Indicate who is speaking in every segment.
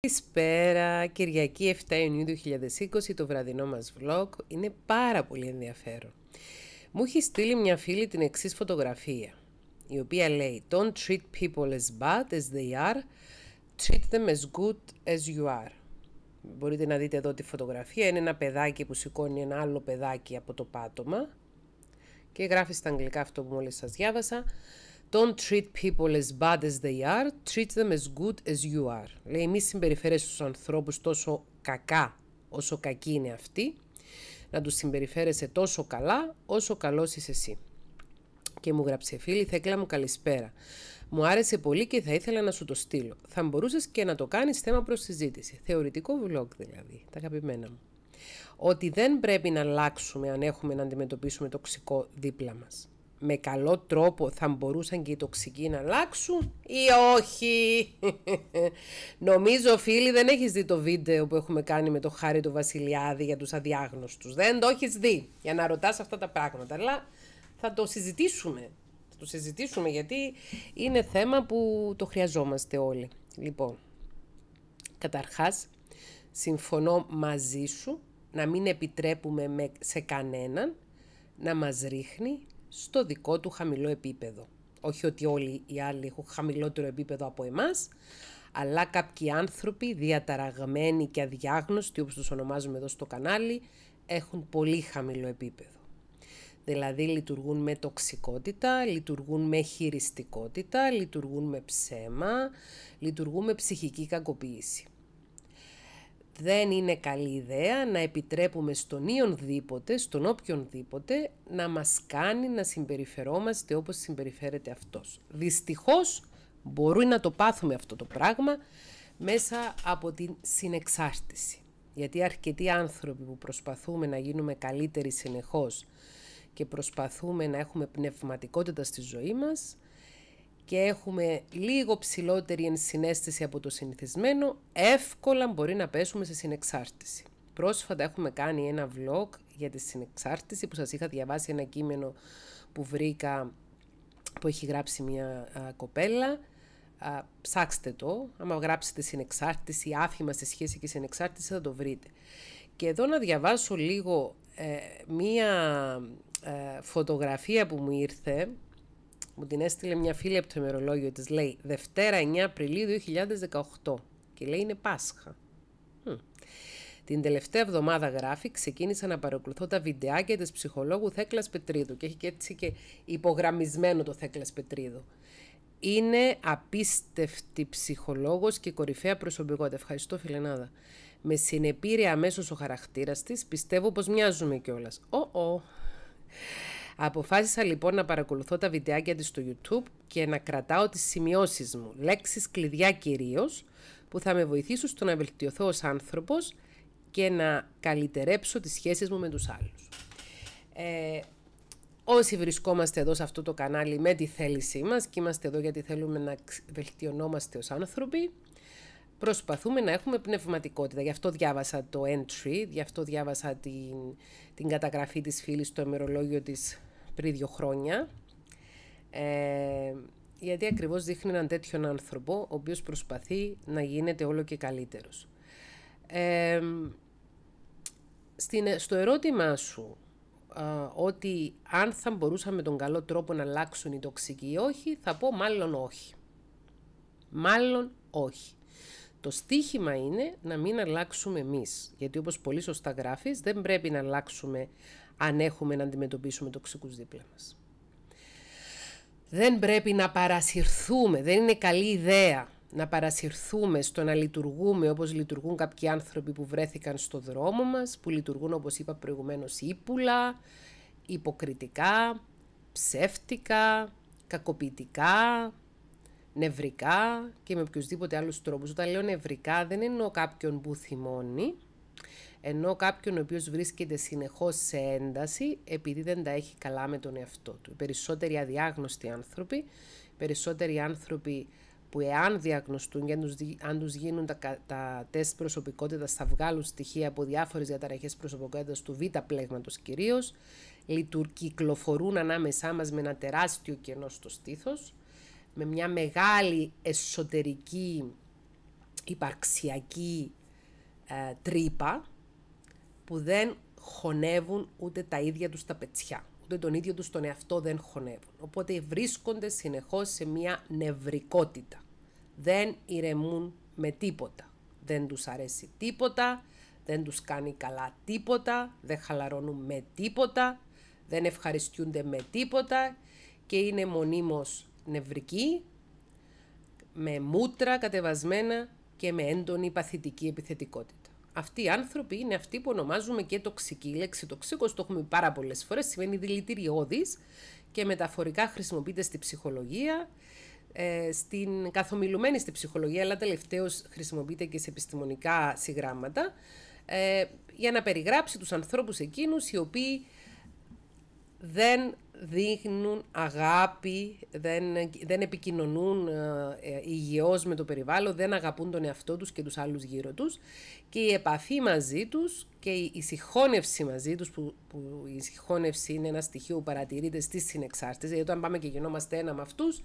Speaker 1: Καλησπέρα, Κυριακή 7 Ιουνίου 2020, το βραδινό μας vlog είναι πάρα πολύ ενδιαφέρον. Μου έχει στείλει μια φίλη την εξής φωτογραφία, η οποία λέει «Don't treat people as bad as they are, treat them as good as you are». Μπορείτε να δείτε εδώ τη φωτογραφία, είναι ένα παιδάκι που σηκώνει ένα άλλο παιδάκι από το πάτωμα και γράφει στα αγγλικά αυτό που μόλις σας διάβασα Don't treat people as bad as they are, treat them as good as you are. Λέει, μη συμπεριφέρεσαι τους ανθρώπους τόσο κακά όσο κακοί είναι αυτοί, να τους συμπεριφέρεσαι τόσο καλά όσο καλός είσαι εσύ. Και μου γράψε φίλη, Θέκλα μου καλησπέρα. Μου άρεσε πολύ και θα ήθελα να σου το στείλω. Θα μπορούσες και να το κάνεις θέμα προς συζήτηση. Θεωρητικό vlog δηλαδή, τα αγαπημένα μου. Ότι δεν πρέπει να αλλάξουμε αν έχουμε να αντιμετωπίσουμε τοξικό δίπλα μας με καλό τρόπο θα μπορούσαν και οι τοξικοί να αλλάξουν ή όχι. Νομίζω φίλοι δεν έχεις δει το βίντεο που έχουμε κάνει με το Χάρη του Βασιλιάδη για τους αδιάγνωστους. Δεν το έχεις δει για να ρωτάς αυτά τα πράγματα. Αλλά θα το συζητήσουμε. Θα το συζητήσουμε γιατί είναι θέμα που το χρειαζόμαστε όλοι. Λοιπόν, καταρχάς συμφωνώ μαζί σου να μην επιτρέπουμε σε κανέναν να μας ρίχνει στο δικό του χαμηλό επίπεδο. Όχι ότι όλοι οι άλλοι έχουν χαμηλότερο επίπεδο από εμάς, αλλά κάποιοι άνθρωποι διαταραγμένοι και αδιάγνωστοι, όπως τους ονομάζουμε εδώ στο κανάλι, έχουν πολύ χαμηλό επίπεδο. Δηλαδή λειτουργούν με τοξικότητα, λειτουργούν με χειριστικότητα, λειτουργούν με ψέμα, λειτουργούν με ψυχική κακοποίηση δεν είναι καλή ιδέα να επιτρέπουμε στον ίονδήποτε, στον οποιονδήποτε, να μας κάνει να συμπεριφερόμαστε όπως συμπεριφέρεται αυτός. Δυστυχώς μπορούμε να το πάθουμε αυτό το πράγμα μέσα από την συνεξάρτηση. Γιατί αρκετοί άνθρωποι που προσπαθούμε να γίνουμε καλύτεροι συνεχώς και προσπαθούμε να έχουμε πνευματικότητα στη ζωή μας, και έχουμε λίγο ψηλότερη ενσυναίσθηση από το συνηθισμένο, εύκολα μπορεί να πέσουμε σε συνεξάρτηση. Πρόσφατα έχουμε κάνει ένα vlog για τη συνεξάρτηση που σας είχα διαβάσει ένα κείμενο που βρήκα που έχει γράψει μια κοπέλα. Α, ψάξτε το, άμα γράψετε συνεξάρτηση, άφημα στη σχέση και συνεξάρτηση θα το βρείτε. Και εδώ να διαβάσω λίγο ε, μία ε, φωτογραφία που μου ήρθε μου την έστειλε μια φίλη από το ημερολόγιο της, λέει Δευτέρα 9 Απριλίου 2018 και λέει είναι Πάσχα. Την τελευταία εβδομάδα γράφει, ξεκίνησα να παρακολουθώ τα βιντεάκια της ψυχολόγου Θέκλας Πετρίδου και έχει και έτσι και υπογραμμισμένο το Θέκλας Πετρίδου. Είναι απίστευτη ψυχολόγος και κορυφαία προσωπικότητα. Ευχαριστώ φιλενάδα. Με συνεπήρε αμέσως ο χαρακτήρας της, πιστεύω πως μοιάζουμε κιόλας. Ω, oh, Αποφάσισα λοιπόν να παρακολουθώ τα βιντεάκια της στο YouTube και να κρατάω τις σημειώσεις μου, λέξεις κλειδιά κυρίως, που θα με βοηθήσουν στο να βελτιωθώ ως άνθρωπος και να καλυτερέψω τις σχέσεις μου με τους άλλους. Ε, όσοι βρισκόμαστε εδώ σε αυτό το κανάλι με τη θέλησή μας και είμαστε εδώ γιατί θέλουμε να βελτιωνόμαστε ως άνθρωποι, προσπαθούμε να έχουμε πνευματικότητα. Γι' αυτό διάβασα το entry, γι' αυτό διάβασα την, την καταγραφή της φίλης στο ημερολόγιο της πριν δύο χρόνια. Ε, γιατί ακριβώς δείχνει έναν τέτοιον άνθρωπο, ο οποίος προσπαθεί να γίνεται όλο και καλύτερος. Ε, στην, στο ερώτημά σου, ότι αν θα μπορούσαμε με τον καλό τρόπο να αλλάξουν οι τοξικοί ή όχι, θα πω μάλλον όχι. Μάλλον όχι. Το στίχημα είναι να μην αλλάξουμε εμείς. γιατί όπως πολύ σωστά γράφεις, δεν πρέπει να αλλάξουμε αν έχουμε να αντιμετωπίσουμε τοξικούς δίπλα μας. Δεν πρέπει να παρασυρθούμε, δεν είναι καλή ιδέα να παρασυρθούμε στο να λειτουργούμε όπως λειτουργούν κάποιοι άνθρωποι που βρέθηκαν στο δρόμο μας, που λειτουργούν όπως είπα προηγουμένως ύπουλα, υποκριτικά, ψεύτικα, κακοποιητικά, νευρικά και με οποιοδήποτε άλλους τρόπους. Όταν λέω νευρικά δεν εννοώ κάποιον που θυμώνει, ενώ κάποιον ο οποίος βρίσκεται συνεχώς σε ένταση επειδή δεν τα έχει καλά με τον εαυτό του. Οι περισσότεροι αδιάγνωστοι άνθρωποι, περισσότεροι άνθρωποι που εάν διαγνωστούν και αν τους γίνουν τα, τα τεστ προσωπικότητας θα βγάλουν στοιχεία από διάφορες διαταραχές προσωπικότητας του β' πλέγματος κυρίως, λειτουργ, κυκλοφορούν ανάμεσά μας με ένα τεράστιο κενό στο στήθος με μια μεγάλη εσωτερική υπαρξιακή ε, τρύπα που δεν χωνεύουν ούτε τα ίδια τους τα πετσιά. Ούτε τον ίδιο τους τον εαυτό δεν χωνεύουν. Οπότε βρίσκονται συνεχώς σε μια νευρικότητα. Δεν ηρεμούν με τίποτα. Δεν τους αρέσει τίποτα, δεν τους κάνει καλά τίποτα, δεν χαλαρώνουν με τίποτα, δεν ευχαριστούνται με τίποτα και είναι μονίμως νευρική, με μούτρα κατεβασμένα και με έντονη παθητική επιθετικότητα. Αυτοί οι άνθρωποι είναι αυτοί που ονομάζουμε και τοξική λέξη τοξίκο το έχουμε πάρα πολλές φορές, σημαίνει δηλητηριώδης και μεταφορικά χρησιμοποιείται στη ψυχολογία, ε, στην καθομιλουμένη στη ψυχολογία, αλλά τελευταίως χρησιμοποιείται και σε επιστημονικά συγγράμματα, ε, για να περιγράψει τους ανθρώπους εκείνους οι οποίοι δεν δείχνουν αγάπη, δεν, δεν επικοινωνούν ε, ε, υγιώς με το περιβάλλον, δεν αγαπούν τον εαυτό τους και τους άλλους γύρω τους και η επαφή μαζί τους και η συγχώνευση μαζί τους, που, που η συγχώνευση είναι ένα στοιχείο που παρατηρείται στις συνεξάρτητες, γιατί όταν πάμε και γινόμαστε ένα με αυτούς,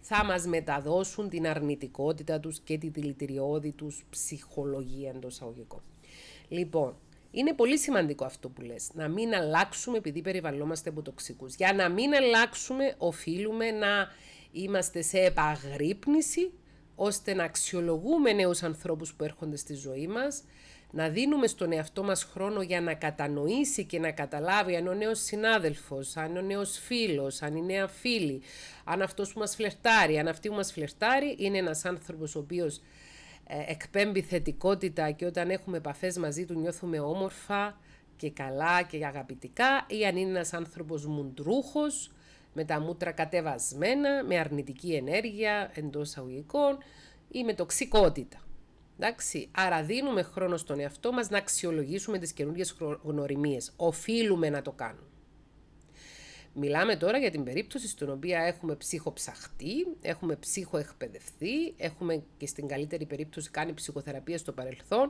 Speaker 1: θα μας μεταδώσουν την αρνητικότητα τους και τη δηλητηριώδη τους ψυχολογία εντός αγωγικών. Λοιπόν, είναι πολύ σημαντικό αυτό που λες. Να μην αλλάξουμε επειδή περιβαλλόμαστε από τοξικούς. Για να μην αλλάξουμε οφείλουμε να είμαστε σε επαγρύπνηση ώστε να αξιολογούμε νέους ανθρώπους που έρχονται στη ζωή μας, να δίνουμε στον εαυτό μας χρόνο για να κατανοήσει και να καταλάβει αν ο νέος συνάδελφος, αν ο νέος φίλος, αν η νέα φίλη, αν αυτός που μας φλερτάρει, αν αυτή που μας φλερτάρει είναι ένας άνθρωπος ο οποίος ε, εκπέμπει θετικότητα και όταν έχουμε επαφές μαζί του νιώθουμε όμορφα και καλά και αγαπητικά ή αν είναι ένας άνθρωπος μουντρούχος, με τα μούτρα κατεβασμένα, με αρνητική ενέργεια εντός αγωγικών ή με τοξικότητα. Εντάξει, άρα δίνουμε χρόνο στον εαυτό μας να αξιολογήσουμε τις καινούργιες γνωριμίες. Οφείλουμε να το κάνουμε. Μιλάμε τώρα για την περίπτωση στην οποία έχουμε ψυχοψαχτεί, έχουμε ψυχοεκπαιδευτεί, έχουμε και στην καλύτερη περίπτωση κάνει ψυχοθεραπεία στο παρελθόν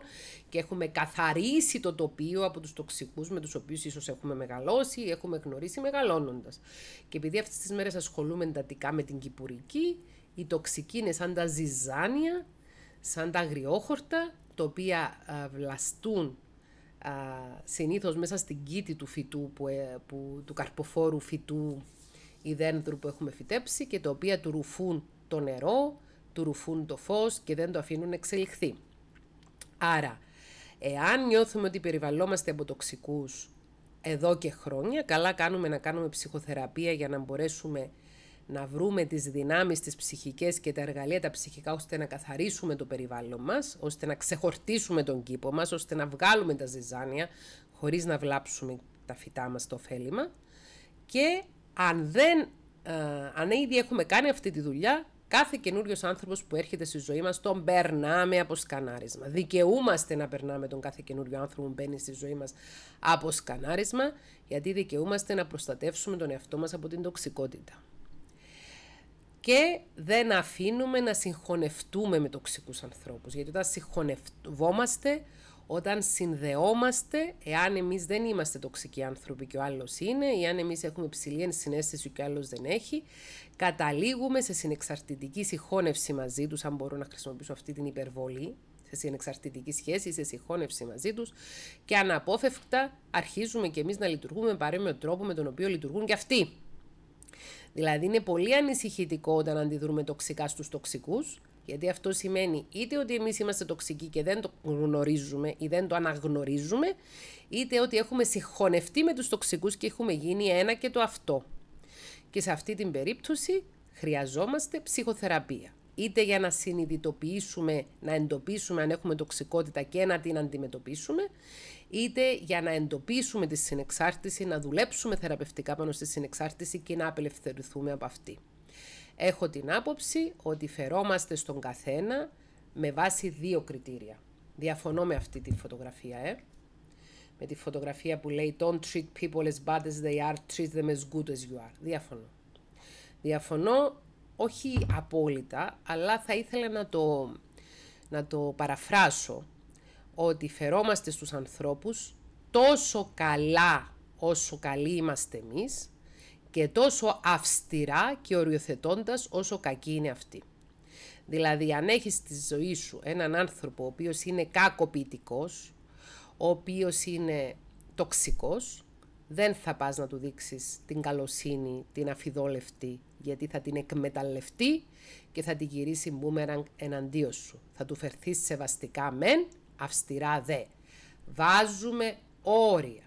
Speaker 1: και έχουμε καθαρίσει το τοπίο από τους τοξικούς με τους οποίους ίσως έχουμε μεγαλώσει ή έχουμε γνωρίσει μεγαλώνοντας. Και επειδή αυτές τις μέρες ασχολούμαι εντατικά με την Κυπουρική, η τοξική είναι σαν τα ζυζάνια, σαν τα αγριόχορτα, τα οποία ε, βλαστούν α, συνήθως μέσα στην κήτη του φυτού, που, ε, που, του καρποφόρου φυτού ή δέντρου που έχουμε φυτέψει και τα οποία του ρουφούν το νερό, του ρουφούν το φως και δεν το αφήνουν να εξελιχθεί. Άρα, εάν νιώθουμε ότι περιβαλλόμαστε από τοξικούς εδώ και χρόνια, καλά κάνουμε να κάνουμε ψυχοθεραπεία για να μπορέσουμε να βρούμε τις δυνάμεις τις ψυχικές και τα εργαλεία τα ψυχικά ώστε να καθαρίσουμε το περιβάλλον μας, ώστε να ξεχορτήσουμε τον κήπο μας, ώστε να βγάλουμε τα ζυζάνια χωρίς να βλάψουμε τα φυτά μας το ωφέλιμα και αν, δεν, ε, αν ήδη έχουμε κάνει αυτή τη δουλειά, κάθε καινούριος άνθρωπος που έρχεται στη ζωή μας τον περνάμε από σκανάρισμα. Δικαιούμαστε να περνάμε τον κάθε καινούριο άνθρωπο που μπαίνει στη ζωή μας από σκανάρισμα, γιατί δικαιούμαστε να προστατεύσουμε τον εαυτό μας από την τοξικότητα και δεν αφήνουμε να συγχωνευτούμε με τοξικούς ανθρώπους. Γιατί όταν συγχωνευόμαστε, όταν συνδεόμαστε, εάν εμείς δεν είμαστε τοξικοί άνθρωποι και ο άλλος είναι, ή αν εμείς έχουμε ψηλή ενσυναίσθηση και ο άλλος δεν έχει, καταλήγουμε σε συνεξαρτητική συγχώνευση μαζί τους, αν μπορώ να χρησιμοποιήσω αυτή την υπερβολή, σε συνεξαρτητική σχέση, σε συγχώνευση μαζί τους και αναπόφευκτα αρχίζουμε και εμείς να λειτουργούμε παρόμοιο τρόπο με τον οποίο λειτουργούν και αυτοί. Δηλαδή είναι πολύ ανησυχητικό όταν αντιδρούμε τοξικά στους τοξικούς, γιατί αυτό σημαίνει είτε ότι εμείς είμαστε τοξικοί και δεν το γνωρίζουμε ή δεν το αναγνωρίζουμε, είτε ότι έχουμε συγχωνευτεί με τους τοξικούς και έχουμε γίνει ένα και το αυτό. Και σε αυτή την περίπτωση χρειαζόμαστε ψυχοθεραπεία είτε για να συνειδητοποιήσουμε, να εντοπίσουμε αν έχουμε τοξικότητα και να την αντιμετωπίσουμε, είτε για να εντοπίσουμε τη συνεξάρτηση, να δουλέψουμε θεραπευτικά πάνω στη συνεξάρτηση και να απελευθερωθούμε από αυτή. Έχω την άποψη ότι φερόμαστε στον καθένα με βάση δύο κριτήρια. Διαφωνώ με αυτή τη φωτογραφία, ε. Με τη φωτογραφία που λέει «Don't treat people as bad as they are, treat them as good as you are». Διαφωνώ. Διαφωνώ όχι απόλυτα, αλλά θα ήθελα να το, να το παραφράσω, ότι φερόμαστε στους ανθρώπους τόσο καλά όσο καλοί είμαστε εμείς και τόσο αυστηρά και οριοθετώντας όσο κακοί είναι αυτοί. Δηλαδή, αν έχεις στη ζωή σου έναν άνθρωπο ο οποίος είναι κακοποιητικός, ο οποίος είναι τοξικός, δεν θα πας να του δείξεις την καλοσύνη, την αφιδόλευτη, γιατί θα την εκμεταλλευτεί και θα την γυρίσει μπούμεραν εναντίον σου. Θα του φερθεί σεβαστικά μεν, αυστηρά δε. Βάζουμε όρια.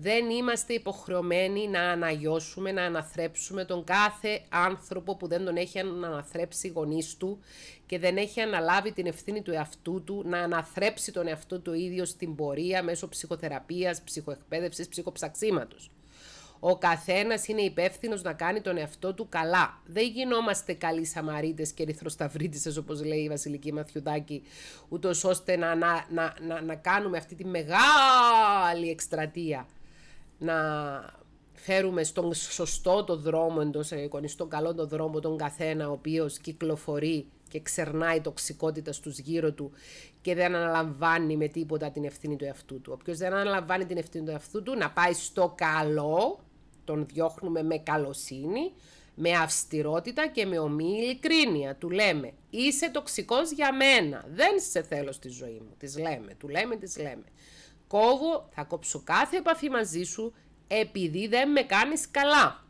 Speaker 1: Δεν είμαστε υποχρεωμένοι να αναγιώσουμε, να αναθρέψουμε τον κάθε άνθρωπο που δεν τον έχει αναθρέψει οι του και δεν έχει αναλάβει την ευθύνη του εαυτού του να αναθρέψει τον εαυτό του ίδιο στην πορεία μέσω ψυχοθεραπείας, ψυχοεκπαίδευσης, ψυχοψαξίματος. Ο καθένας είναι υπεύθυνος να κάνει τον εαυτό του καλά. Δεν γινόμαστε καλοί Σαμαρίτες και ερυθροσταυρίτησε, όπως λέει η Βασιλική Μαθιουδάκη, ούτως ώστε να, να, να, να, κάνουμε αυτή τη μεγάλη εκστρατεία. Να φέρουμε στον σωστό το δρόμο, εντός εικονιστό στον καλό το δρόμο, τον καθένα ο οποίος κυκλοφορεί και ξερνάει τοξικότητα στους γύρω του και δεν αναλαμβάνει με τίποτα την ευθύνη του εαυτού του. Όποιος δεν αναλαμβάνει την ευθύνη του εαυτού του, να πάει στο καλό τον διώχνουμε με καλοσύνη, με αυστηρότητα και με ομοίη ειλικρίνεια. Του λέμε, είσαι τοξικός για μένα, δεν σε θέλω στη ζωή μου. Της λέμε, του λέμε, της λέμε. Κόβω, θα κόψω κάθε επαφή μαζί σου επειδή δεν με κάνεις καλά.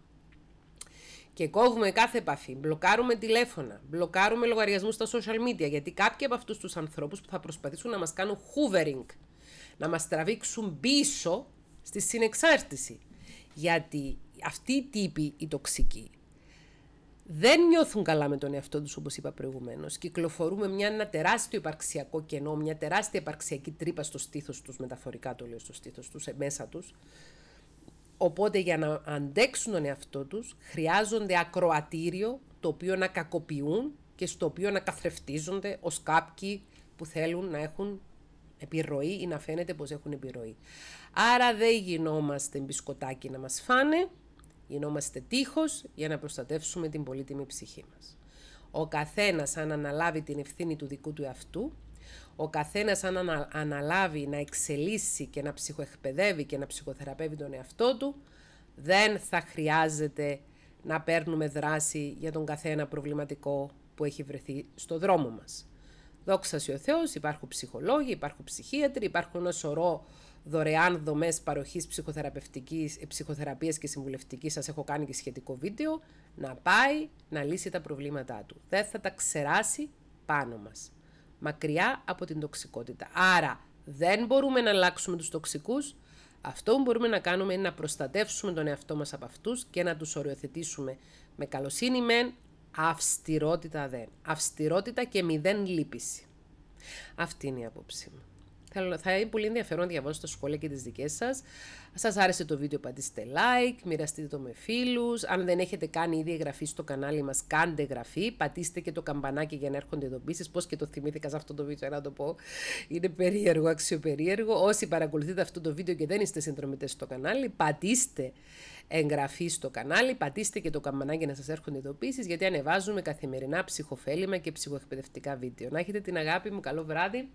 Speaker 1: Και κόβουμε κάθε επαφή, μπλοκάρουμε τηλέφωνα, μπλοκάρουμε λογαριασμούς στα social media, γιατί κάποιοι από αυτούς τους ανθρώπους που θα προσπαθήσουν να μας κάνουν hoovering, να μας τραβήξουν πίσω στη συνεξάρτηση, γιατί αυτοί οι τύποι, οι τοξικοί, δεν νιώθουν καλά με τον εαυτό τους, όπως είπα προηγουμένως. Κυκλοφορούμε μια, ένα τεράστιο υπαρξιακό κενό, μια τεράστια υπαρξιακή τρύπα στο στήθος τους, μεταφορικά το λέω στο στήθος τους, ε, μέσα τους. Οπότε για να αντέξουν τον εαυτό τους, χρειάζονται ακροατήριο το οποίο να κακοποιούν και στο οποίο να καθρεφτίζονται ως κάποιοι που θέλουν να έχουν επιρροή ή να φαίνεται πως έχουν επιρροή. Άρα δεν γινόμαστε μπισκοτάκι να μας φάνε, γινόμαστε τείχος για να προστατεύσουμε την πολύτιμη ψυχή μας. Ο καθένας αν αναλάβει την ευθύνη του δικού του εαυτού, ο καθένας αν αναλάβει να εξελίσσει και να ψυχοεκπαιδεύει και να ψυχοθεραπεύει τον εαυτό του, δεν θα χρειάζεται να παίρνουμε δράση για τον καθένα προβληματικό που έχει βρεθεί στο δρόμο μας. Δόξα ο Θεός, υπάρχουν ψυχολόγοι, υπάρχουν ψυχίατροι, υπάρχουν ένα σωρό δωρεάν δομές παροχής ψυχοθεραπευτικής, ε, ψυχοθεραπείας και συμβουλευτικής, σας έχω κάνει και σχετικό βίντεο, να πάει να λύσει τα προβλήματά του. Δεν θα τα ξεράσει πάνω μας. Μακριά από την τοξικότητα. Άρα δεν μπορούμε να αλλάξουμε τους τοξικούς, αυτό που μπορούμε να κάνουμε είναι να προστατεύσουμε τον εαυτό μας από αυτούς και να τους οριοθετήσουμε με καλοσύνη μεν, αυστηρότητα δεν. Αυστηρότητα και μηδέν λύπηση. Αυτή είναι η απόψη μου. Θα είναι πολύ ενδιαφέρον να διαβάσω τα σχόλια και δικέ δικές σας. σας άρεσε το βίντεο, πατήστε like, μοιραστείτε το με φίλους. Αν δεν έχετε κάνει ήδη εγγραφή στο κανάλι μας κάντε εγγραφή. Πατήστε και το καμπανάκι για να έρχονται ειδοποιήσει. Πώς και το θυμήθηκας σε αυτό το βίντεο, να το πω. Είναι περίεργο, αξιοπερίεργο. Όσοι παρακολουθείτε αυτό το βίντεο και δεν είστε συνδρομητές στο κανάλι, πατήστε εγγραφή στο κανάλι, πατήστε και το καμπανάκι να σας έρχονται ειδοποιήσει, γιατί ανεβάζουμε καθημερινά ψυχοφέλημα και ψυχοεκπαιδευτικά βίντεο. Να έχετε την αγάπη μου, καλό βράδυ.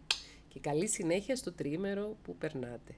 Speaker 1: Και καλή συνέχεια στο τρίμερο που περνάτε.